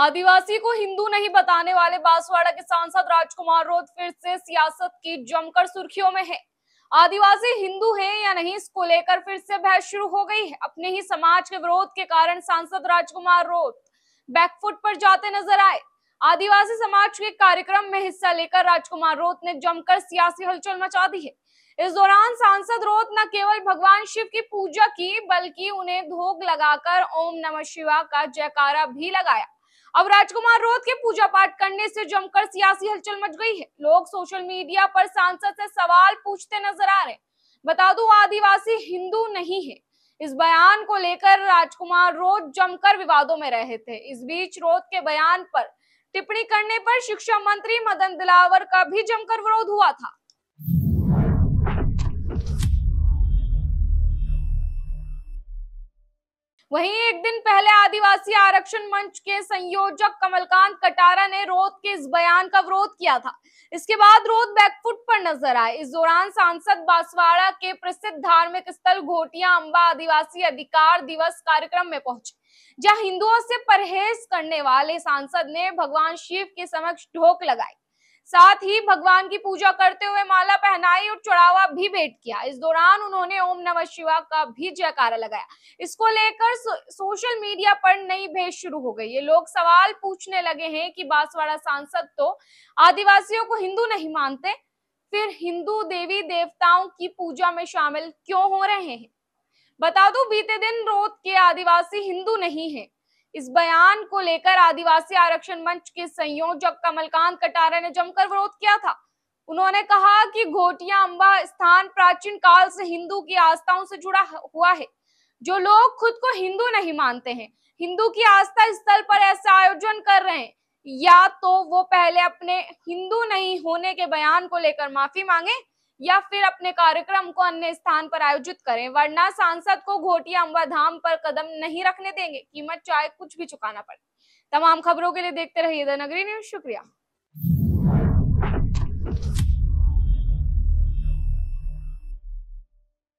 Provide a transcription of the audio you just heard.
आदिवासी को हिंदू नहीं बताने वाले बांसवाड़ा के सांसद राजकुमार रोध फिर से सियासत की जमकर सुर्खियों में है आदिवासी हिंदू हैं या नहीं इसको लेकर फिर से बहस शुरू हो गई है अपने ही समाज के विरोध के कारण सांसद राजकुमार रोध बैकफुट पर जाते नजर आए आदिवासी समाज के कार्यक्रम में हिस्सा लेकर राजकुमार रोत ने जमकर सियासी हलचल मचा दी है इस दौरान सांसद रोत न केवल भगवान शिव की पूजा की बल्कि उन्हें धोख लगाकर ओम नमः शिवा का जयकारा भी लगाया अब राजकुमार रोध के पूजा पाठ करने से जमकर सियासी हलचल मच गई है लोग सोशल मीडिया पर सांसद से सवाल पूछते नजर आ रहे बता दू आदिवासी हिंदू नहीं है इस बयान को लेकर राजकुमार रोध जमकर विवादों में रहे थे इस बीच रोध के बयान पर टिप्पणी करने पर शिक्षा मंत्री मदन दिलावर का भी जमकर विरोध हुआ था वहीं एक दिन पहले आदिवासी आरक्षण मंच के संयोजक कमलकांत कटारा ने रोध के इस बयान का विरोध किया था इसके बाद रोध बैकफुट पर नजर आए इस दौरान सांसद बांसवाड़ा के प्रसिद्ध धार्मिक स्थल घोटिया अंबा आदिवासी अधिकार दिवस कार्यक्रम में पहुंचे जहां हिंदुओं से परहेज करने वाले सांसद ने भगवान शिव के समक्ष ढोक लगाई साथ ही भगवान की पूजा करते हुए माला पहनाई और चढ़ावा भी भेंट किया इस दौरान उन्होंने ओम नमः शिवा का भी जयकारा लगाया इसको लेकर सो, सोशल मीडिया पर नई भेंट शुरू हो गई है लोग सवाल पूछने लगे हैं कि बांसवाड़ा सांसद तो आदिवासियों को हिंदू नहीं मानते फिर हिंदू देवी देवताओं की पूजा में शामिल क्यों हो रहे हैं बता दो बीते दिन रोत के आदिवासी हिंदू नहीं है इस बयान को लेकर आदिवासी आरक्षण मंच के संयोजक कमलकांत कटारा ने जमकर विरोध किया था उन्होंने कहा कि घोटिया अंबा स्थान प्राचीन काल से हिंदू की आस्थाओं से जुड़ा हुआ है जो लोग खुद को हिंदू नहीं मानते हैं हिंदू की आस्था स्थल पर ऐसे आयोजन कर रहे हैं या तो वो पहले अपने हिंदू नहीं होने के बयान को लेकर माफी मांगे या फिर अपने कार्यक्रम को अन्य स्थान पर आयोजित करें वरना सांसद को घोटिया अम्बा धाम पर कदम नहीं रखने देंगे कीमत चाहे कुछ भी चुकाना पड़े तमाम खबरों के लिए देखते रहिए द नगरी न्यूज शुक्रिया